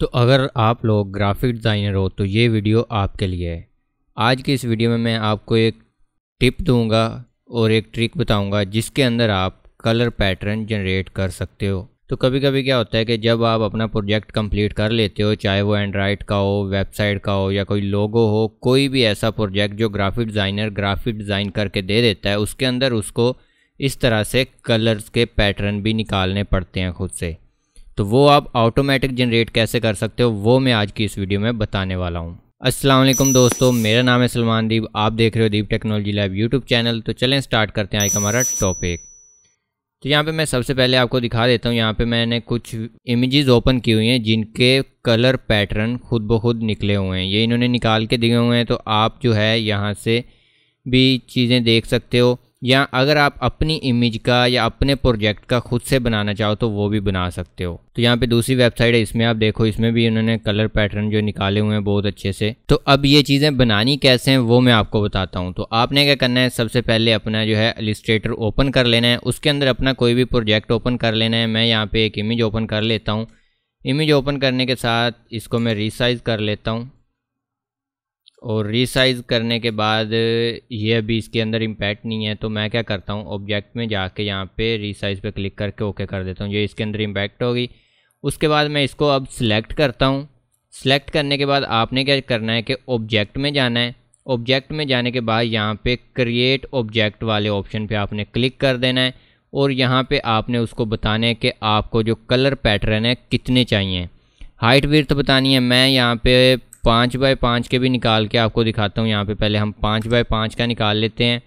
तो अगर आप लोग ग्राफिक डिज़ाइनर हो तो ये वीडियो आपके लिए है आज की इस वीडियो में मैं आपको एक टिप दूंगा और एक ट्रिक बताऊंगा जिसके अंदर आप कलर पैटर्न जनरेट कर सकते हो तो कभी कभी क्या होता है कि जब आप अपना प्रोजेक्ट कंप्लीट कर लेते हो चाहे वो एंड्राइड का हो वेबसाइट का हो या कोई लोगो हो कोई भी ऐसा प्रोजेक्ट जो ग्राफिक डिज़ाइनर ग्राफिक डिज़ाइन करके दे देता है उसके अंदर उसको इस तरह से कलर्स के पैटर्न भी निकालने पड़ते हैं खुद से तो वो आप ऑटोमेटिक जनरेट कैसे कर सकते हो वो मैं आज की इस वीडियो में बताने वाला हूँ असलम दोस्तों मेरा नाम है सलमान दीप आप देख रहे हो Deep technology live YouTube channel तो चलें स्टार्ट करते हैं आज का हमारा टॉपिक तो यहाँ पे मैं सबसे पहले आपको दिखा देता हूँ यहाँ पे मैंने कुछ इमेजेस ओपन की हुई हैं जिनके कलर पैटर्न खुद ब खुद निकले हुए हैं ये इन्होंने निकाल के दिए हुए हैं तो आप जो है यहाँ से भी चीज़ें देख सकते हो या अगर आप अपनी इमेज का या अपने प्रोजेक्ट का खुद से बनाना चाहो तो वो भी बना सकते हो तो यहाँ पे दूसरी वेबसाइट है इसमें आप देखो इसमें भी उन्होंने कलर पैटर्न जो निकाले हुए हैं बहुत अच्छे से तो अब ये चीज़ें बनानी कैसे हैं वो मैं आपको बताता हूँ तो आपने क्या करना है सबसे पहले अपना जो है एलिस्ट्रेटर ओपन कर लेना है उसके अंदर अपना कोई भी प्रोजेक्ट ओपन कर लेना है मैं यहाँ पर एक इमेज ओपन कर लेता हूँ इमेज ओपन करने के साथ इसको मैं रिसाइज कर लेता हूँ और रिसाइज़ करने के बाद ये अभी इसके अंदर इम्पैक्ट नहीं है तो मैं क्या करता हूँ ऑब्जेक्ट में जाके यहाँ पे रिसाइज़ पे क्लिक करके ओके कर देता हूँ ये इसके अंदर इम्पैक्ट होगी उसके बाद मैं इसको अब सिलेक्ट करता हूँ सिलेक्ट करने के बाद आपने क्या करना है कि ऑब्जेक्ट में जाना है ऑब्जेक्ट में जाने के बाद यहाँ पे क्रिएट ऑब्जेक्ट वाले ऑप्शन पे आपने क्लिक कर देना है और यहाँ पे आपने उसको बताना है कि आपको जो कलर पैटर्न है कितने चाहिए हाइट वर्थ बतानी है मैं यहाँ पे पाँच बाय पाँच के भी निकाल के आपको दिखाता हूँ यहाँ पे पहले हम पाँच बाय पाँच का निकाल लेते हैं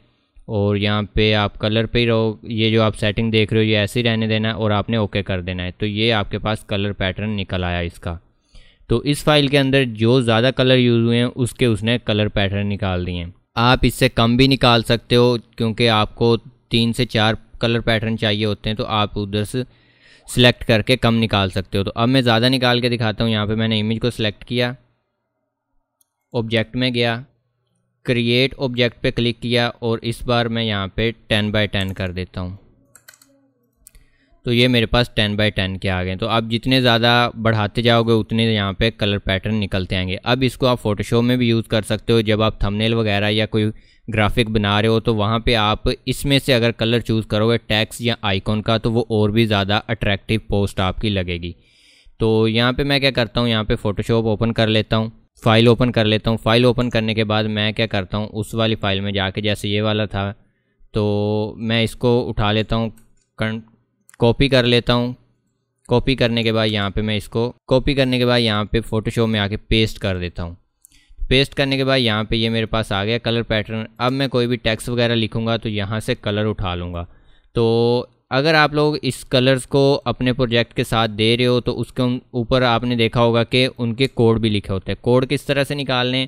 और यहाँ पे आप कलर पे ही रहो ये जो आप सेटिंग देख रहे हो ये ऐसे ही रहने देना है और आपने ओके कर देना है तो ये आपके पास कलर पैटर्न निकल आया इसका तो इस फाइल के अंदर जो ज़्यादा कलर यूज़ हुए हैं उसके उसने कलर पैटर्न निकाल दिए हैं आप इससे कम भी निकाल सकते हो क्योंकि आपको तीन से चार कलर पैटर्न चाहिए होते हैं तो आप उधर से सिलेक्ट करके कम निकाल सकते हो तो अब मैं ज़्यादा निकाल के दिखाता हूँ यहाँ पे मैंने इमेज को सिलेक्ट किया ऑब्जेक्ट में गया क्रिएट ऑब्जेक्ट पे क्लिक किया और इस बार मैं यहाँ पे टेन बाय टेन कर देता हूँ तो ये मेरे पास टेन बाय टेन के आ गए तो आप जितने ज़्यादा बढ़ाते जाओगे उतने यहाँ पे कलर पैटर्न निकलते आएंगे अब इसको आप फ़ोटोशॉप में भी यूज़ कर सकते हो जब आप थंबनेल वगैरह या कोई ग्राफिक बना रहे हो तो वहाँ पे आप इसमें से अगर कलर चूज़ करोगे टैक्स या आइकॉन का तो वो और भी ज़्यादा अट्रैक्टिव पोस्ट आपकी लगेगी तो यहाँ पर मैं क्या करता हूँ यहाँ पर फ़ोटोशॉप ओपन कर लेता हूँ फ़ाइल ओपन कर लेता हूँ फ़ाइल ओपन करने के बाद मैं क्या करता हूँ उस वाली फ़ाइल में जाके जैसे ये वाला था तो मैं इसको उठा लेता हूँ कॉपी कर लेता हूँ कॉपी करने के बाद यहाँ पे मैं इसको कॉपी करने के बाद यहाँ पे फ़ोटोशॉप में आके पेस्ट कर देता हूँ पेस्ट करने के बाद यहाँ पे ये मेरे पास आ गया कलर पैटर्न अब मैं कोई भी टैक्स वगैरह लिखूँगा तो यहाँ से कलर उठा लूँगा तो अगर आप लोग इस कलर्स को अपने प्रोजेक्ट के साथ दे रहे हो तो उसके ऊपर आपने देखा होगा कि उनके कोड भी लिखे होते हैं कोड किस तरह से निकालने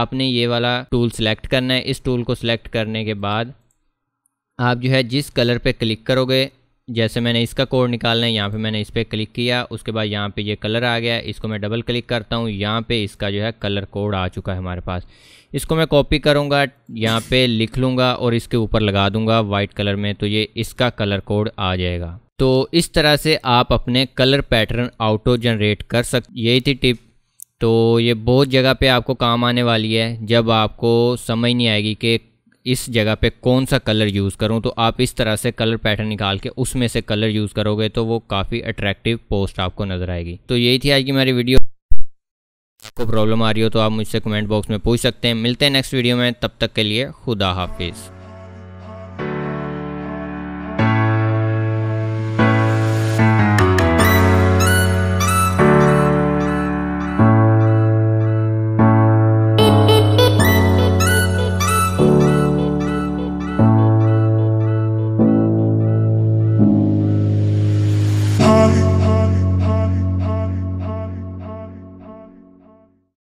आपने ये वाला टूल सेलेक्ट करना है इस टूल को सिलेक्ट करने के बाद आप जो है जिस कलर पे क्लिक करोगे जैसे मैंने इसका कोड निकालना है यहाँ पे मैंने इस पर क्लिक किया उसके बाद यहाँ पे ये यह कलर आ गया इसको मैं डबल क्लिक करता हूँ यहाँ पे इसका जो है कलर कोड आ चुका है हमारे पास इसको मैं कॉपी करूँगा यहाँ पे लिख लूँगा और इसके ऊपर लगा दूँगा वाइट कलर में तो ये इसका कलर कोड आ जाएगा तो इस तरह से आप अपने कलर पैटर्न आउटो जनरेट कर सक यही थी टिप तो ये बहुत जगह पर आपको काम आने वाली है जब आपको समझ नहीं आएगी कि इस जगह पे कौन सा कलर यूज़ करूँ तो आप इस तरह से कलर पैटर्न निकाल के उसमें से कलर यूज़ करोगे तो वो काफ़ी अट्रैक्टिव पोस्ट आपको नज़र आएगी तो यही थी आज की मेरी वीडियो आपको प्रॉब्लम आ रही हो तो आप मुझसे कमेंट बॉक्स में पूछ सकते हैं मिलते हैं नेक्स्ट वीडियो में तब तक के लिए खुदा हाफिज़